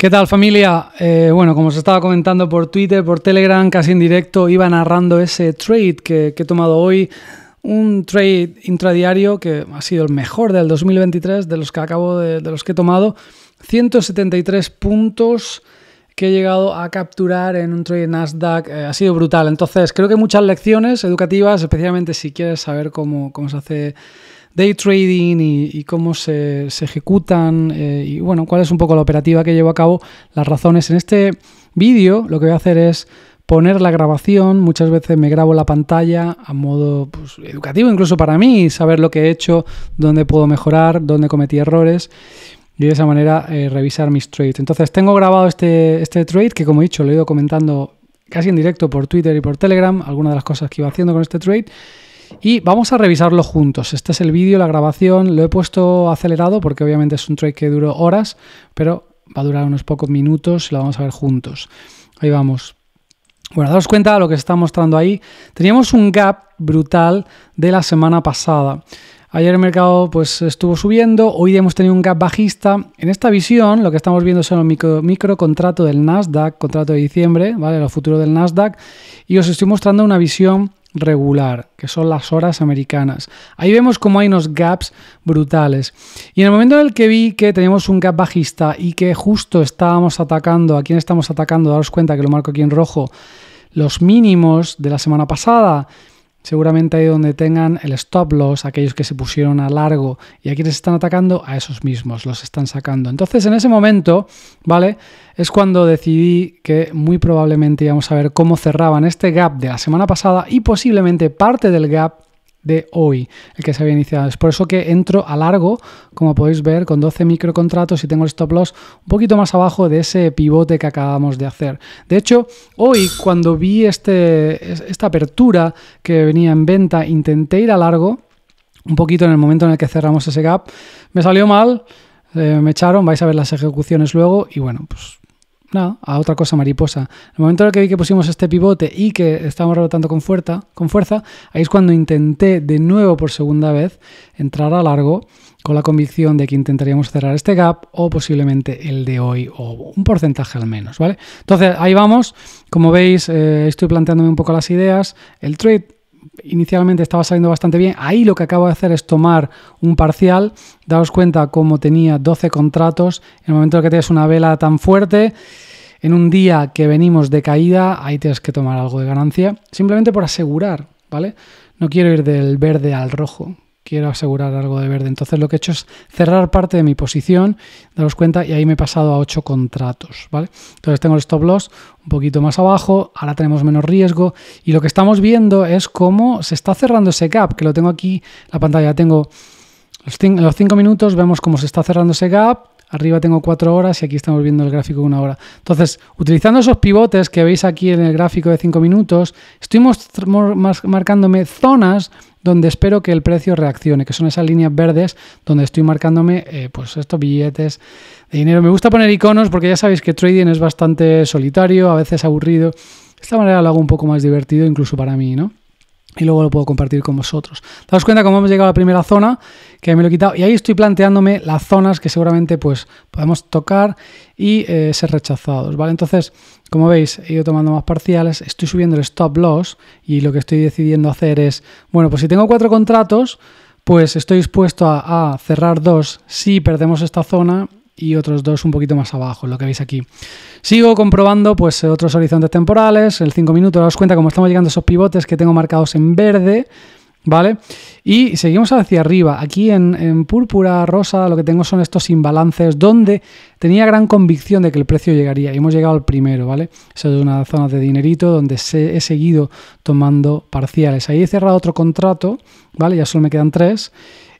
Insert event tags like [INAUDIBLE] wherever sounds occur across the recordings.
¿Qué tal familia? Eh, bueno, como os estaba comentando por Twitter, por Telegram, casi en directo, iba narrando ese trade que, he tomado hoy. Un trade intradiario que ha sido el mejor del 2023, de los que acabo de, los que he tomado. 173 puntos que he llegado a capturar en un trade Nasdaq. Eh, ha sido brutal. Entonces, creo que muchas lecciones educativas, especialmente si quieres saber cómo, cómo se hace day trading y, cómo se, ejecutan eh, y bueno, cuál es un poco la operativa que llevo a cabo, las razones. En este vídeo lo que voy a hacer es poner la grabación, muchas veces me grabo la pantalla a modo pues, educativo incluso para mí, saber lo que he hecho, dónde puedo mejorar, dónde cometí errores y de esa manera eh, revisar mis trades. Entonces tengo grabado este, este trade que como he dicho lo he ido comentando casi en directo por Twitter y por Telegram, algunas de las cosas que iba haciendo con este trade y vamos a revisarlo juntos. Este es el vídeo, la grabación. Lo he puesto acelerado porque obviamente es un trade que duró horas, pero va a durar unos pocos minutos y lo vamos a ver juntos. Ahí vamos. Bueno, daros cuenta de lo que se está mostrando ahí. Teníamos un gap brutal de la semana pasada. Ayer el mercado pues, estuvo subiendo, hoy hemos tenido un gap bajista. En esta visión lo que estamos viendo son los micro, contrato del Nasdaq, contrato de diciembre, ¿vale? El futuro del Nasdaq. Y os estoy mostrando una visión regular, que son las horas americanas. Ahí vemos como hay unos gaps brutales. Y en el momento en el que vi que teníamos un gap bajista y que justo estábamos atacando, a quién estamos atacando, daros cuenta que lo marco aquí en rojo, los mínimos de la semana pasada, seguramente ahí donde tengan el stop loss, aquellos que se pusieron a largo y a quienes están atacando, a esos mismos los están sacando. Entonces en ese momento, ¿vale? Es cuando decidí que muy probablemente íbamos a ver cómo cerraban este gap de la semana pasada y posiblemente parte del gap de hoy, el que se había iniciado. Es por eso que entro a largo, como podéis ver, con 12 microcontratos y tengo el stop loss un poquito más abajo de ese pivote que acabamos de hacer. De hecho, hoy cuando vi este, esta apertura que venía en venta, intenté ir a largo, un poquito en el momento en el que cerramos ese gap, me salió mal, eh, me echaron, vais a ver las ejecuciones luego y bueno, pues nada, a otra cosa mariposa. En el momento en el que vi que pusimos este pivote y que estábamos rebotando con fuerza, con fuerza, ahí es cuando intenté de nuevo por segunda vez entrar a largo con la convicción de que intentaríamos cerrar este gap o posiblemente el de hoy o un porcentaje al menos, ¿vale? Entonces ahí vamos, como veis eh, estoy planteándome un poco las ideas, el trade inicialmente estaba saliendo bastante bien. Ahí lo que acabo de hacer es tomar un parcial. daros cuenta cómo tenía 12 contratos. En el momento en que tienes una vela tan fuerte, en un día que venimos de caída, ahí tienes que tomar algo de ganancia. Simplemente por asegurar, ¿vale? No quiero ir del verde al rojo quiero asegurar algo de verde. Entonces lo que he hecho es cerrar parte de mi posición, daros cuenta, y ahí me he pasado a 8 contratos, ¿vale? Entonces tengo el stop loss un poquito más abajo, ahora tenemos menos riesgo, y lo que estamos viendo es cómo se está cerrando ese gap, que lo tengo aquí, la pantalla tengo... los 5 minutos vemos cómo se está cerrando ese gap, Arriba tengo cuatro horas y aquí estamos viendo el gráfico de una hora. Entonces, utilizando esos pivotes que veis aquí en el gráfico de cinco minutos, estoy marcándome zonas donde espero que el precio reaccione, que son esas líneas verdes donde estoy marcándome eh, pues estos billetes de dinero. Me gusta poner iconos porque ya sabéis que trading es bastante solitario, a veces aburrido. De esta manera lo hago un poco más divertido incluso para mí, ¿no? y luego lo puedo compartir con vosotros. Daos cuenta cómo hemos llegado a la primera zona, que me lo he quitado, y ahí estoy planteándome las zonas que seguramente pues podemos tocar y eh, ser rechazados, ¿vale? Entonces, como veis, he ido tomando más parciales, estoy subiendo el stop loss y lo que estoy decidiendo hacer es, bueno, pues si tengo cuatro contratos, pues estoy dispuesto a, a cerrar dos si perdemos esta zona y otros dos un poquito más abajo, lo que veis aquí. Sigo comprobando pues otros horizontes temporales, el 5 minutos, daos cuenta cómo estamos llegando a esos pivotes que tengo marcados en verde, ¿vale? Y seguimos hacia arriba, aquí en, púrpura, rosa, lo que tengo son estos imbalances donde tenía gran convicción de que el precio llegaría y hemos llegado al primero, ¿vale? eso es una zona de dinerito donde he seguido tomando parciales. Ahí he cerrado otro contrato, ¿vale? Ya solo me quedan tres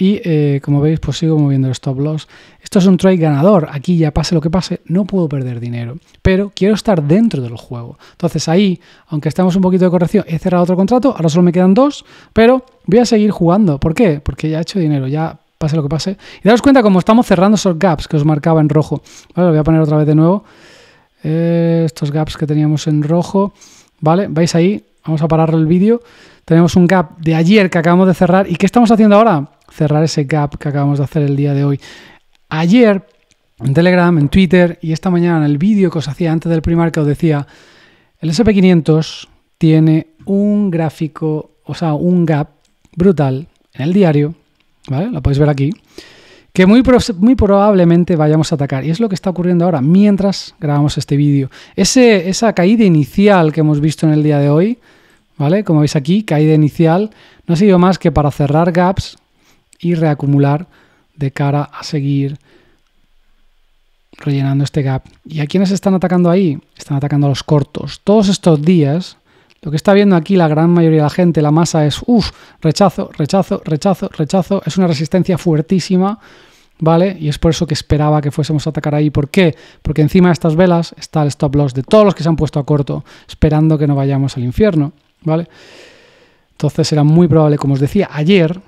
y eh, como veis pues sigo moviendo el stop loss. Esto es un trade ganador, aquí ya pase lo que pase, no puedo perder dinero, pero quiero estar dentro del juego. Entonces ahí, aunque estamos un poquito de corrección, he cerrado otro contrato, ahora solo me quedan dos, pero voy a seguir jugando. ¿Por qué? Porque ya he hecho dinero, ya pase lo que pase. Y daros cuenta cómo estamos cerrando esos gaps que os marcaba en rojo. Vale, lo voy a poner otra vez de nuevo. Eh, estos gaps que teníamos en rojo. Vale, veis ahí, vamos a parar el vídeo. Tenemos un gap de ayer que acabamos de cerrar. ¿Y qué estamos haciendo ahora? cerrar ese gap que acabamos de hacer el día de hoy. Ayer en Telegram, en Twitter y esta mañana en el vídeo que os hacía antes del primer que os decía, el SP500 tiene un gráfico, o sea, un gap brutal en el diario, ¿vale? Lo podéis ver aquí, que muy, muy probablemente vayamos a atacar. Y es lo que está ocurriendo ahora mientras grabamos este vídeo. Esa caída inicial que hemos visto en el día de hoy, ¿vale? Como veis aquí, caída inicial, no ha sido más que para cerrar gaps y reacumular de cara a seguir rellenando este gap. ¿Y a quiénes están atacando ahí? Están atacando a los cortos. Todos estos días, lo que está viendo aquí la gran mayoría de la gente, la masa, es, uff, rechazo, rechazo, rechazo, rechazo. Es una resistencia fuertísima, ¿vale? Y es por eso que esperaba que fuésemos a atacar ahí. ¿Por qué? Porque encima de estas velas está el stop loss de todos los que se han puesto a corto, esperando que no vayamos al infierno, ¿vale? Entonces era muy probable, como os decía ayer,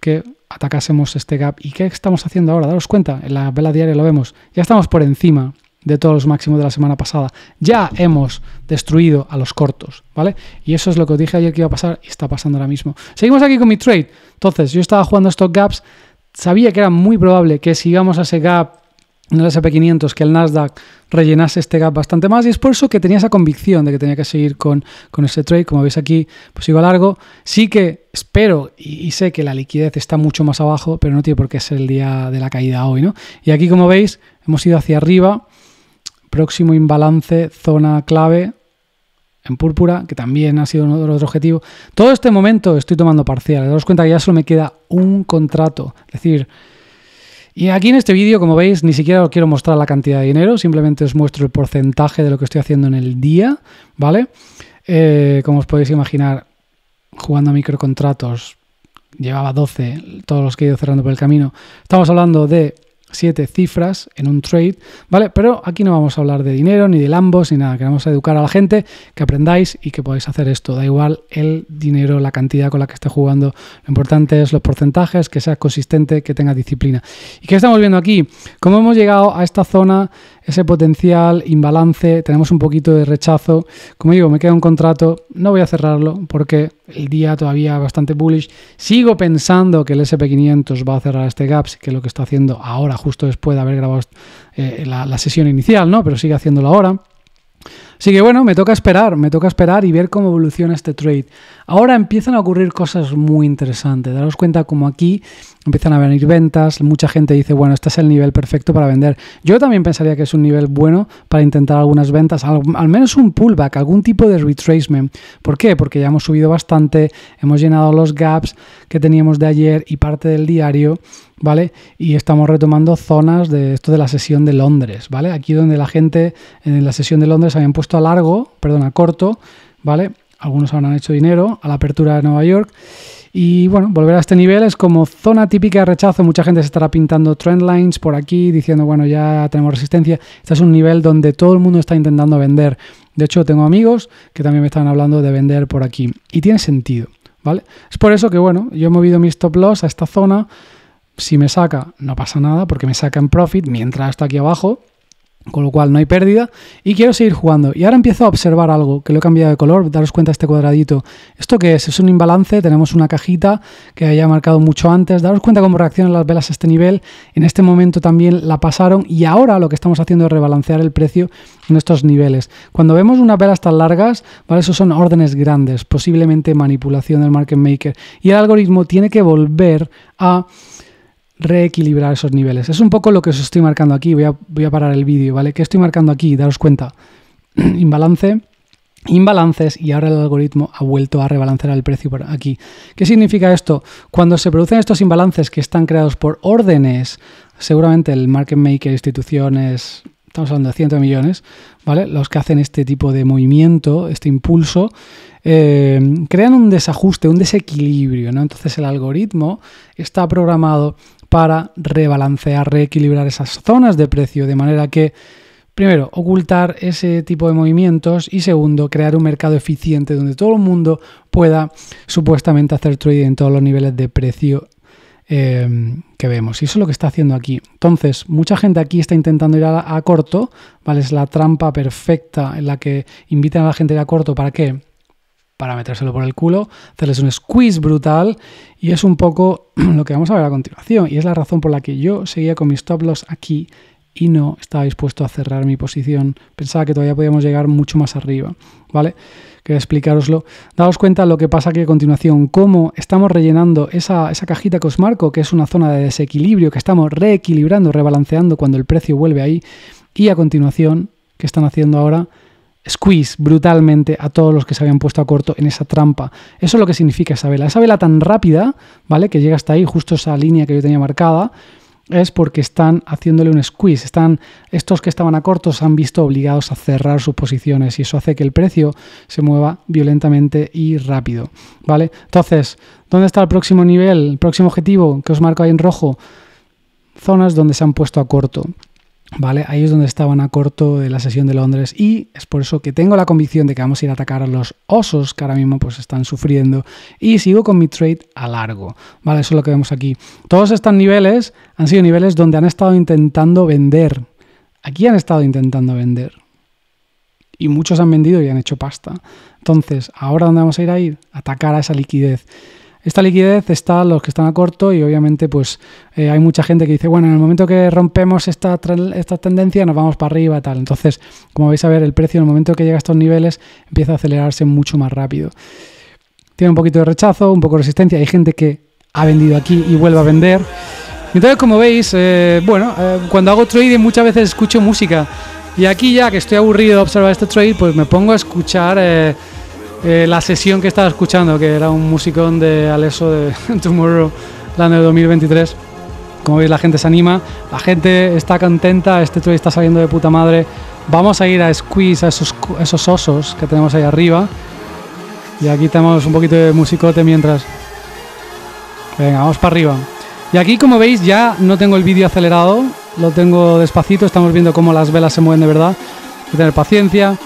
que atacásemos este gap. ¿Y qué estamos haciendo ahora? Daros cuenta, en la vela diaria lo vemos. Ya estamos por encima de todos los máximos de la semana pasada. Ya hemos destruido a los cortos, ¿vale? Y eso es lo que os dije ayer que iba a pasar y está pasando ahora mismo. Seguimos aquí con mi trade. Entonces, yo estaba jugando estos gaps. Sabía que era muy probable que si íbamos a ese gap en el SP500, que el Nasdaq rellenase este gap bastante más y es por eso que tenía esa convicción de que tenía que seguir con, ese trade. Como veis aquí, pues sigo largo. Sí que espero y, sé que la liquidez está mucho más abajo, pero no tiene por qué ser el día de la caída hoy, ¿no? Y aquí, como veis, hemos ido hacia arriba. Próximo imbalance, zona clave en púrpura, que también ha sido otro objetivo. Todo este momento estoy tomando parciales. Daros cuenta que ya solo me queda un contrato. Es decir, y aquí en este vídeo, como veis, ni siquiera os quiero mostrar la cantidad de dinero, simplemente os muestro el porcentaje de lo que estoy haciendo en el día, ¿vale? Eh, como os podéis imaginar, jugando a microcontratos, llevaba 12, todos los que he ido cerrando por el camino. Estamos hablando de siete cifras en un trade, ¿vale? Pero aquí no vamos a hablar de dinero, ni de lambos, ni nada. Queremos educar a la gente, que aprendáis y que podáis hacer esto. Da igual el dinero, la cantidad con la que esté jugando. Lo importante es los porcentajes, que sea consistente, que tenga disciplina. ¿Y qué estamos viendo aquí? ¿Cómo hemos llegado a esta zona ese potencial imbalance, tenemos un poquito de rechazo. Como digo, me queda un contrato, no voy a cerrarlo porque el día todavía bastante bullish. Sigo pensando que el SP500 va a cerrar este gap, que es lo que está haciendo ahora, justo después de haber grabado eh, la, la, sesión inicial, ¿no? Pero sigue haciéndolo ahora. Así que bueno, me toca esperar, me toca esperar y ver cómo evoluciona este trade. Ahora empiezan a ocurrir cosas muy interesantes. Daros cuenta como aquí empiezan a venir ventas, mucha gente dice, bueno, este es el nivel perfecto para vender. Yo también pensaría que es un nivel bueno para intentar algunas ventas, al, menos un pullback, algún tipo de retracement. ¿Por qué? Porque ya hemos subido bastante, hemos llenado los gaps que teníamos de ayer y parte del diario. ¿vale? Y estamos retomando zonas de esto de la sesión de Londres, ¿vale? Aquí donde la gente en la sesión de Londres habían puesto a largo, perdón, a corto, ¿vale? Algunos habrán hecho dinero a la apertura de Nueva York. Y bueno, volver a este nivel es como zona típica de rechazo. Mucha gente se estará pintando trend lines por aquí, diciendo, bueno, ya tenemos resistencia. Este es un nivel donde todo el mundo está intentando vender. De hecho, tengo amigos que también me están hablando de vender por aquí. Y tiene sentido, ¿vale? Es por eso que, bueno, yo he movido mis stop loss a esta zona. Si me saca, no pasa nada, porque me saca en profit mientras está aquí abajo con lo cual no hay pérdida, y quiero seguir jugando. Y ahora empiezo a observar algo, que lo he cambiado de color, daros cuenta de este cuadradito. ¿Esto qué es? Es un imbalance, tenemos una cajita que haya marcado mucho antes, daros cuenta cómo reaccionan las velas a este nivel, en este momento también la pasaron, y ahora lo que estamos haciendo es rebalancear el precio en estos niveles. Cuando vemos unas velas tan largas, ¿vale? Eso son órdenes grandes, posiblemente manipulación del market maker, y el algoritmo tiene que volver a reequilibrar esos niveles. Es un poco lo que os estoy marcando aquí. Voy a, parar el vídeo, ¿vale? ¿Qué estoy marcando aquí? Daros cuenta. [CLEARS THROAT] Imbalance, imbalances y ahora el algoritmo ha vuelto a rebalancear el precio por aquí. ¿Qué significa esto? Cuando se producen estos imbalances que están creados por órdenes, seguramente el market maker, instituciones, estamos hablando de cientos de millones, ¿vale? Los que hacen este tipo de movimiento, este impulso, eh, crean un desajuste, un desequilibrio, ¿no? Entonces el algoritmo está programado para rebalancear, reequilibrar esas zonas de precio, de manera que, primero, ocultar ese tipo de movimientos y segundo, crear un mercado eficiente donde todo el mundo pueda supuestamente hacer trading en todos los niveles de precio eh, que vemos. Y eso es lo que está haciendo aquí. Entonces, mucha gente aquí está intentando ir a, corto, ¿vale? Es la trampa perfecta en la que invitan a la gente a ir a corto. ¿Para qué? para metérselo por el culo, hacerles un squeeze brutal y es un poco [CLEARS THROAT] lo que vamos a ver a continuación y es la razón por la que yo seguía con mis stop loss aquí y no estaba dispuesto a cerrar mi posición. Pensaba que todavía podíamos llegar mucho más arriba, ¿vale? Quería explicaroslo. Daos cuenta lo que pasa aquí a continuación, cómo estamos rellenando esa, esa cajita que os marco, que es una zona de desequilibrio, que estamos reequilibrando, rebalanceando cuando el precio vuelve ahí. Y a continuación, ¿qué están haciendo ahora? squeeze brutalmente a todos los que se habían puesto a corto en esa trampa. Eso es lo que significa esa vela. Esa vela tan rápida, ¿vale? Que llega hasta ahí, justo esa línea que yo tenía marcada, es porque están haciéndole un squeeze. Están, estos que estaban a corto se han visto obligados a cerrar sus posiciones y eso hace que el precio se mueva violentamente y rápido, ¿vale? Entonces, ¿dónde está el próximo nivel, el próximo objetivo que os marco ahí en rojo? Zonas donde se han puesto a corto. ¿Vale? Ahí es donde estaban a corto de la sesión de Londres y es por eso que tengo la convicción de que vamos a ir a atacar a los osos que ahora mismo pues están sufriendo y sigo con mi trade a largo, ¿vale? Eso es lo que vemos aquí. Todos estos niveles han sido niveles donde han estado intentando vender. Aquí han estado intentando vender. Y muchos han vendido y han hecho pasta. Entonces, ¿ahora dónde vamos a ir a ir? Atacar a esa liquidez. Esta liquidez está los que están a corto y obviamente pues eh, hay mucha gente que dice, bueno, en el momento que rompemos esta, esta tendencia nos vamos para arriba, tal. Entonces, como vais a ver, el precio en el momento que llega a estos niveles empieza a acelerarse mucho más rápido. Tiene un poquito de rechazo, un poco de resistencia. Hay gente que ha vendido aquí y vuelve a vender. Entonces, como veis, eh, bueno, eh, cuando hago trading muchas veces escucho música. Y aquí ya que estoy aburrido de observar este trade, pues me pongo a escuchar... Eh, la sesión que estaba escuchando, que era un musicón de Aleso de el [LAUGHS] año 2023. Como veis, la gente se anima, la gente está contenta, este tour está saliendo de puta madre. Vamos a ir a Squeeze, a esos, esos osos que tenemos ahí arriba. Y aquí tenemos un poquito de musicote mientras. Venga, vamos para arriba. Y aquí, como veis, ya no tengo el vídeo acelerado, lo tengo despacito, estamos viendo cómo las velas se mueven de verdad. Hay que tener paciencia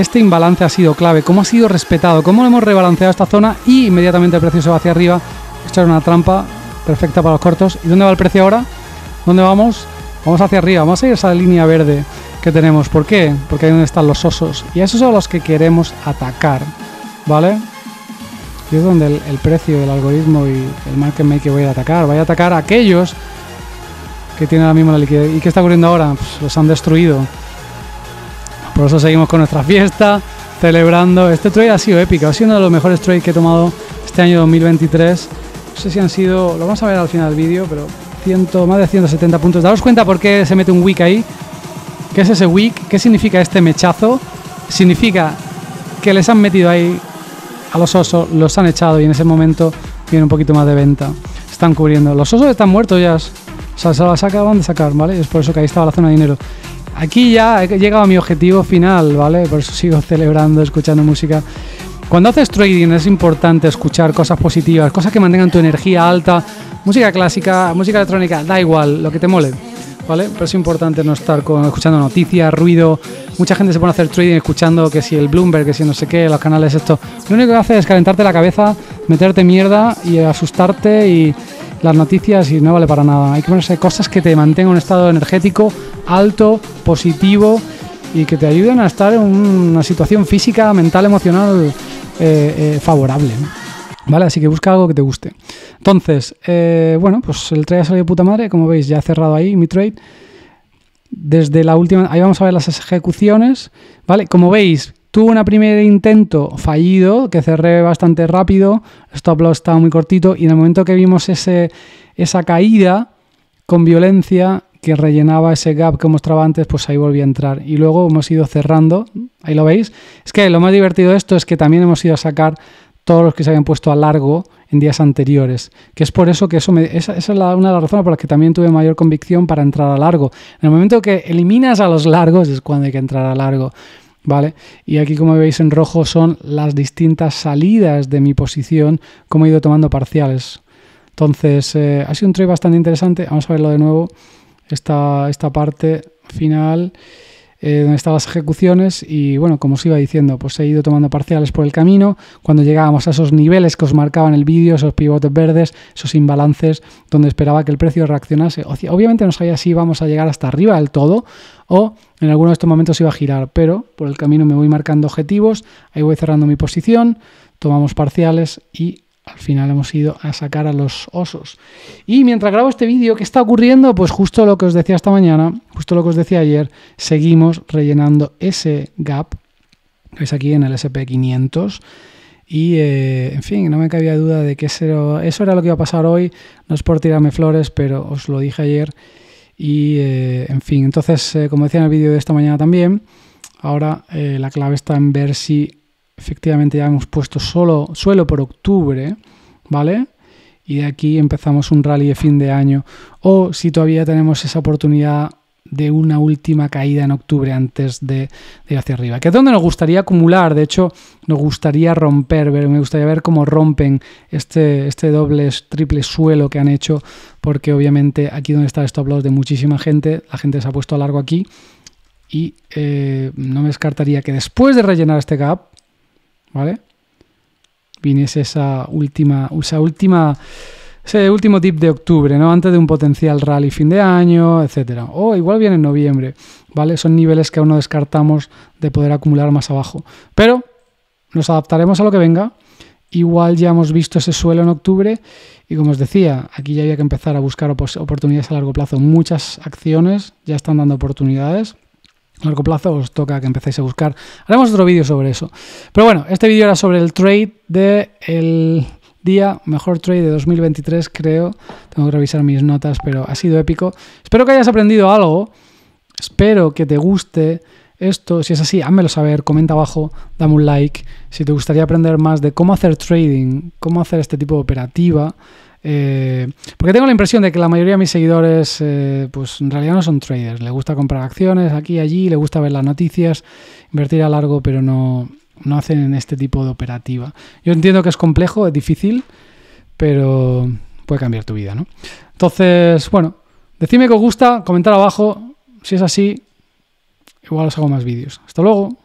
este imbalance ha sido clave, cómo ha sido respetado, cómo hemos rebalanceado esta zona y inmediatamente el precio se va hacia arriba. Esta era una trampa perfecta para los cortos. ¿Y dónde va el precio ahora? ¿Dónde vamos? Vamos hacia arriba, vamos a ir a esa línea verde que tenemos. ¿Por qué? Porque ahí donde están los osos. Y esos son los que queremos atacar, ¿vale? Y es donde el, precio del algoritmo y el market maker voy a atacar. Voy a atacar a aquellos que tienen ahora mismo la liquidez. ¿Y qué está ocurriendo ahora? Pues, los han destruido. Por eso seguimos con nuestra fiesta, celebrando. Este trade ha sido épico, ha sido uno de los mejores trades que he tomado este año 2023. No sé si han sido, lo vamos a ver al final del vídeo, pero más de 170 puntos. Daros cuenta por qué se mete un wick ahí. ¿Qué es ese wick? ¿Qué significa este mechazo? Significa que les han metido ahí a los osos, los han echado y en ese momento viene un poquito más de venta. Están cubriendo. Los osos están muertos ya. O sea, se las acaban de sacar, ¿vale? Es por eso que ahí estaba la zona de dinero. Aquí ya he llegado a mi objetivo final, ¿vale? Por eso sigo celebrando, escuchando música. Cuando haces trading es importante escuchar cosas positivas, cosas que mantengan tu energía alta, música clásica, música electrónica, da igual, lo que te mole. ¿Vale? Pero es importante no estar con, escuchando noticias, ruido. Mucha gente se pone a hacer trading escuchando que si el Bloomberg, que si no sé qué, los canales, esto. Lo único que hace es calentarte la cabeza, meterte mierda y asustarte y las noticias y no vale para nada. Hay que ponerse cosas que te mantengan un estado energético alto, positivo y que te ayuden a estar en una situación física, mental, emocional eh, eh, favorable. ¿Vale? Así que busca algo que te guste. Entonces, eh, bueno, pues el trade ha salido de puta madre, como veis, ya he cerrado ahí mi trade. Desde la última, ahí vamos a ver las ejecuciones, ¿vale? Como veis, Tuve un primer intento fallido, que cerré bastante rápido, Esto loss estaba muy cortito, y en el momento que vimos ese, esa caída con violencia que rellenaba ese gap que mostraba antes, pues ahí volví a entrar. Y luego hemos ido cerrando, ahí lo veis. Es que lo más divertido de esto es que también hemos ido a sacar todos los que se habían puesto a largo en días anteriores. Que es por eso que eso esa, es una de las razones por las que también tuve mayor convicción para entrar a largo. En el momento que eliminas a los largos es cuando hay que entrar a largo. ¿vale? Y aquí como veis en rojo son las distintas salidas de mi posición, como he ido tomando parciales. Entonces, eh, ha sido un trade bastante interesante. Vamos a verlo de nuevo. Esta, esta parte final. Eh, donde estaban las ejecuciones y bueno, como os iba diciendo, pues he ido tomando parciales por el camino, cuando llegábamos a esos niveles que os marcaban el vídeo, esos pivotes verdes, esos imbalances, donde esperaba que el precio reaccionase. Obviamente no sabía si íbamos a llegar hasta arriba del todo o en alguno de estos momentos iba a girar, pero por el camino me voy marcando objetivos, ahí voy cerrando mi posición, tomamos parciales y al final hemos ido a sacar a los osos. Y mientras grabo este vídeo, ¿qué está ocurriendo? Pues justo lo que os decía esta mañana, justo lo que os decía ayer, seguimos rellenando ese gap que veis aquí en el SP500. Y, eh, en fin, no me cabía duda de que eso, era lo que iba a pasar hoy. No es por tirarme flores, pero os lo dije ayer. Y, eh, en fin, entonces, eh, como decía en el vídeo de esta mañana también, ahora la clave está en ver si Efectivamente ya hemos puesto solo, suelo por octubre, ¿vale? Y de aquí empezamos un rally de fin de año. O si todavía tenemos esa oportunidad de una última caída en octubre antes de, ir hacia arriba. Que es donde nos gustaría acumular, de hecho, nos gustaría romper, me gustaría ver cómo rompen este, este doble, triple suelo que han hecho, porque obviamente aquí donde está esto stop de muchísima gente, la gente se ha puesto a largo aquí, y eh, no me descartaría que después de rellenar este gap, ¿vale? Viniese esa última, esa última, ese último tip de octubre, ¿no? Antes de un potencial rally fin de año, etcétera. O igual viene en noviembre, ¿vale? Son niveles que aún no descartamos de poder acumular más abajo. Pero nos adaptaremos a lo que venga. Igual ya hemos visto ese suelo en octubre y como os decía, aquí ya había que empezar a buscar oportunidades a largo plazo. Muchas acciones ya están dando oportunidades a largo plazo os toca que empecéis a buscar. Haremos otro vídeo sobre eso. Pero bueno, este vídeo era sobre el trade del día, mejor trade de 2023 creo. Tengo que revisar mis notas, pero ha sido épico. Espero que hayas aprendido algo. Espero que te guste esto. Si es así, házmelo saber, comenta abajo, dame un like. Si te gustaría aprender más de cómo hacer trading, cómo hacer este tipo de operativa, eh, porque tengo la impresión de que la mayoría de mis seguidores, eh, pues en realidad no son traders. Le gusta comprar acciones aquí y allí, le gusta ver las noticias, invertir a largo, pero no, no hacen este tipo de operativa. Yo entiendo que es complejo, es difícil, pero puede cambiar tu vida, ¿no? Entonces, bueno, decime que os gusta, comentar abajo. Si es así, igual os hago más vídeos. Hasta luego.